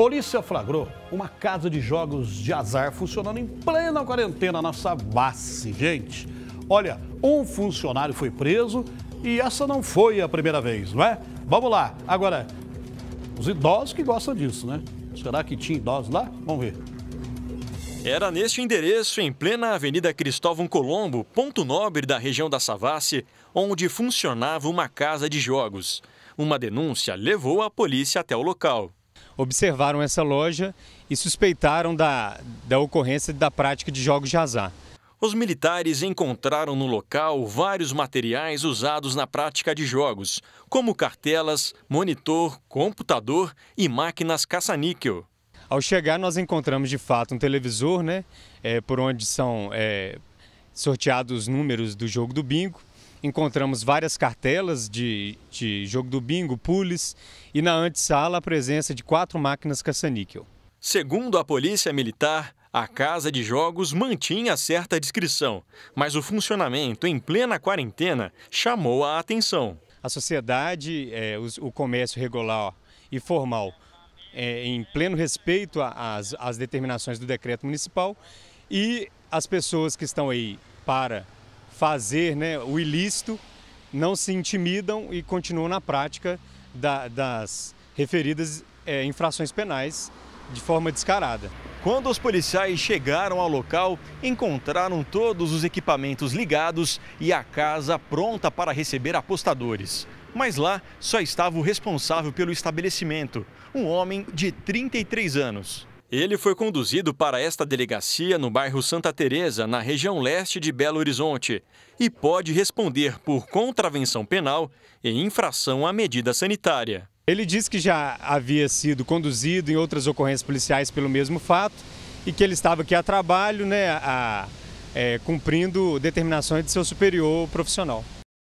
Polícia flagrou uma casa de jogos de azar funcionando em plena quarentena na Savassi. Gente, olha, um funcionário foi preso e essa não foi a primeira vez, não é? Vamos lá. Agora, os idosos que gostam disso, né? Será que tinha idosos lá? Vamos ver. Era neste endereço, em plena Avenida Cristóvão Colombo, ponto nobre da região da Savassi, onde funcionava uma casa de jogos. Uma denúncia levou a polícia até o local observaram essa loja e suspeitaram da, da ocorrência da prática de jogos de azar. Os militares encontraram no local vários materiais usados na prática de jogos, como cartelas, monitor, computador e máquinas caça-níquel. Ao chegar, nós encontramos de fato um televisor, né, é, por onde são é, sorteados os números do jogo do bingo, encontramos várias cartelas de, de jogo do bingo, pules e na antessala a presença de quatro máquinas caça-níquel. Segundo a Polícia Militar, a casa de jogos mantinha certa descrição, mas o funcionamento em plena quarentena chamou a atenção. A sociedade, é, o comércio regular e formal, é, em pleno respeito às determinações do decreto municipal, e as pessoas que estão aí para fazer né, o ilícito, não se intimidam e continuam na prática da, das referidas é, infrações penais de forma descarada. Quando os policiais chegaram ao local, encontraram todos os equipamentos ligados e a casa pronta para receber apostadores. Mas lá só estava o responsável pelo estabelecimento, um homem de 33 anos. Ele foi conduzido para esta delegacia no bairro Santa Teresa, na região leste de Belo Horizonte, e pode responder por contravenção penal e infração à medida sanitária. Ele diz que já havia sido conduzido em outras ocorrências policiais pelo mesmo fato e que ele estava aqui a trabalho, né, a, é, cumprindo determinações de seu superior profissional.